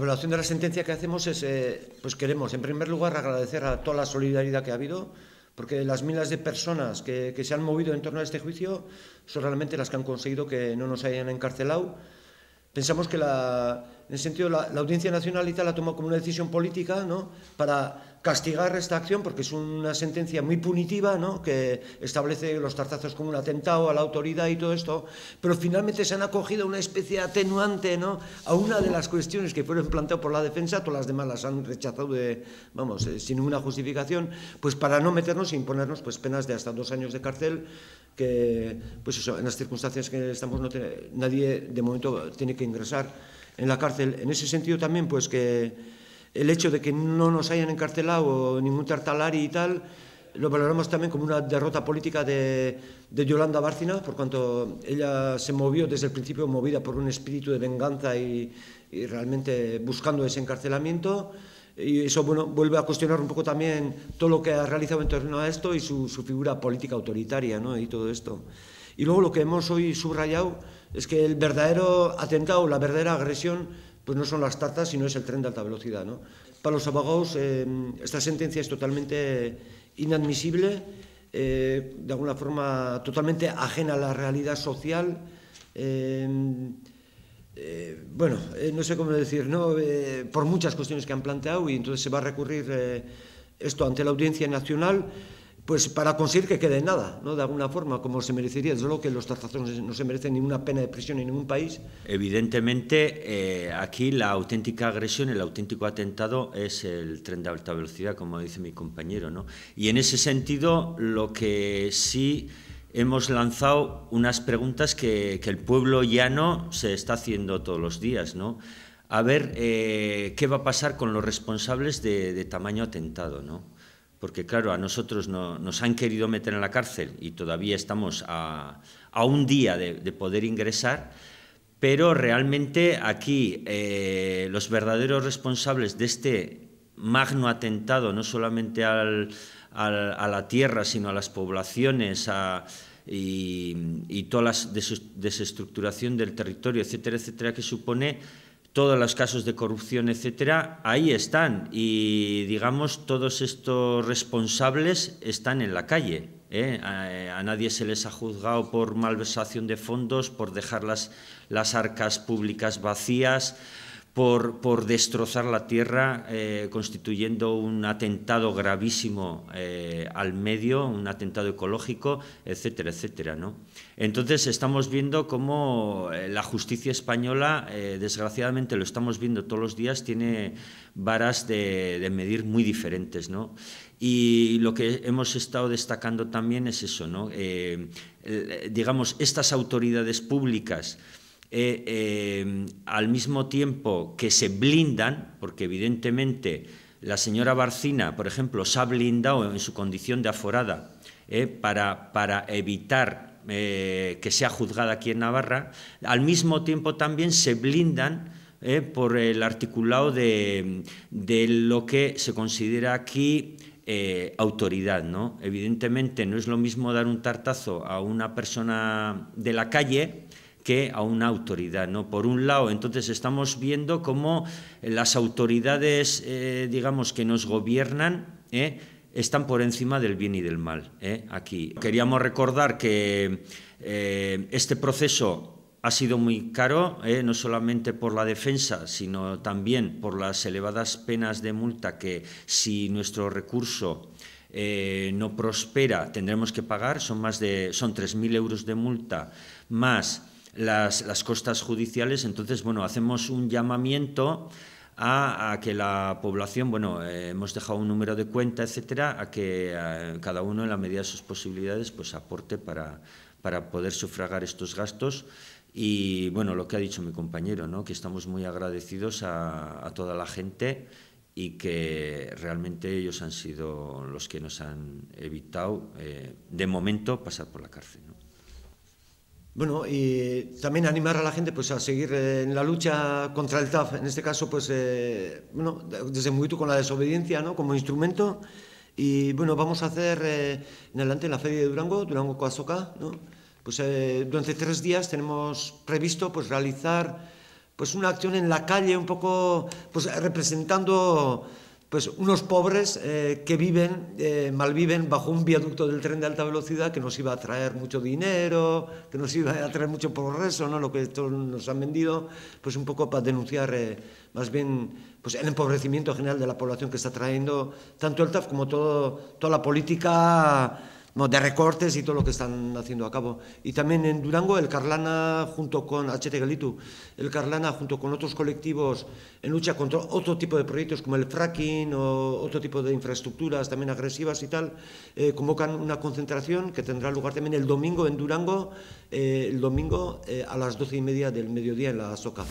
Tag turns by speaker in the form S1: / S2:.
S1: evaluación de la sentencia que hacemos es, eh, pues queremos, en primer lugar, agradecer a toda la solidaridad que ha habido, porque las miles de personas que, que, se han movido en torno a este juicio son realmente las que han conseguido que no nos hayan encarcelado. Pensamos que la, en el sentido la, la Audiencia Nacional la tomó como una decisión política, Para castigar esta acción porque es una sentencia muy punitiva, ¿no? Que establece los tartazos como un atentado a la autoridad y todo esto, pero finalmente se han acogido una especie de atenuante, A una de las cuestiones que fueron planteadas por la defensa, todas las demás las han rechazado de, vamos, eh, sin ninguna justificación, pues para no meternos e imponernos pues penas de hasta dos años de cárcel que, pues en las circunstancias que estamos nadie de momento tiene que ingresar en la cárcel. En ese sentido también, pues que el hecho de que no nos hayan encarcelado ningún tartalari y tal, lo valoramos también como una derrota política de, de, Yolanda Bárcina, por cuanto ella se movió desde el principio movida por un espíritu de venganza y, realmente buscando ese encarcelamiento. Y eso bueno, vuelve a cuestionar un poco también todo lo que ha realizado en torno a esto y su, su figura política autoritaria ¿no? y todo esto. Y luego lo que hemos hoy subrayado es que el verdadero atentado, la verdadera agresión, pues no son las tartas, sino es el tren de alta velocidad. Para los abogados, eh, esta sentencia es totalmente inadmisible, eh, de alguna forma totalmente ajena a la realidad social. Eh, bueno, no sé cómo decir, ¿no? por muchas cuestiones que han planteado y entonces se va a recurrir esto ante la Audiencia Nacional pues para conseguir que quede nada, ¿no? De alguna forma, como se merecería. Desde luego que los tartazones no se merecen ninguna pena de prisión
S2: en ningún país. Evidentemente, eh, aquí la auténtica agresión, el auténtico atentado es el tren de alta velocidad, como dice mi compañero, ¿no? Y en ese sentido, lo que sí hemos lanzado unas preguntas que, el pueblo llano se está haciendo todos los días, ¿no? A ver eh, qué va a pasar con los responsables de, de tamaño atentado, ¿no? porque claro, a nosotros nos han querido meter en la cárcel y todavía estamos a, un día de, poder ingresar, pero realmente aquí eh, los verdaderos responsables de este magno atentado, no solamente a la tierra, sino a las poblaciones, a, y, y toda la desestructuración del territorio, etcétera, etcétera, que supone todos los casos de corrupción, etcétera, ahí están y digamos todos estos responsables están en la calle. ¿eh? Eh, a, nadie se les ha juzgado por malversación de fondos, por dejar las, las arcas públicas vacías por, destrozar la tierra, eh, constituyendo un atentado gravísimo eh, al medio, un atentado ecológico, etcétera, etcétera. ¿no? Entonces estamos viendo cómo eh, la justicia española, desgraciadamente lo estamos viendo todos los días, tiene varas de, de medir muy diferentes. ¿no? Y lo que hemos estado destacando también es eso, ¿no? digamos, estas autoridades públicas, eh, eh, al mismo tiempo que se blindan, porque evidentemente la señora Barcina, por ejemplo, se ha blindado en su condición de aforada eh, para, para, evitar que sea juzgada aquí en Navarra, al mismo tiempo también se blindan por el articulado de, lo que se considera aquí autoridad, ¿no? Evidentemente no es lo mismo dar un tartazo a una persona de la calle que a una autoridad. ¿no? Por un lado, entonces estamos viendo cómo eh, las autoridades, eh, digamos, que nos gobiernan, eh, están por encima del bien y del mal aquí. Queríamos recordar que este proceso ha sido muy caro, no solamente por la defensa, sino también por las elevadas penas de multa que si nuestro recurso no prospera tendremos que pagar, son, más de, son 3.000 euros de multa más las, costas judiciales. Entonces, bueno, hacemos un llamamiento a, que la población, bueno, eh, hemos dejado un número de cuenta, etcétera, a que eh, cada uno en la medida de sus posibilidades pues aporte para, para poder sufragar estos gastos. Y bueno, lo que ha dicho mi compañero, ¿no? que estamos muy agradecidos a, toda la gente y que realmente ellos han sido los que nos han evitado, eh, de momento, pasar por la cárcel.
S1: Bueno, y también animar a la gente pues, a seguir eh, en la lucha contra el TAF, en este caso, pues, eh, bueno, desde muy tú con la desobediencia ¿no? como instrumento. Y bueno, vamos a hacer eh, en adelante en la Feria de Durango, Durango Coazoca, ¿no? pues, durante tres días tenemos previsto pues, realizar pues, una acción en la calle, un poco pues, representando pues unos pobres eh, que viven, eh, malviven bajo un viaducto del tren de alta velocidad que nos iba a traer mucho dinero, que nos iba a traer mucho progreso, ¿no? lo que todos nos han vendido, pues un poco para denunciar eh, más bien pues el empobrecimiento general de la población que está trayendo tanto el TAF como todo, toda la política de recortes y todo lo que están haciendo a cabo. Y también en Durango, el Carlana junto con HT Galitu, el Carlana junto con otros colectivos en lucha contra otro tipo de proyectos como el fracking o otro tipo de infraestructuras también agresivas y tal, eh, convocan una concentración que tendrá lugar también el domingo en Durango, eh, el domingo eh, a las doce y media del mediodía en la Soca.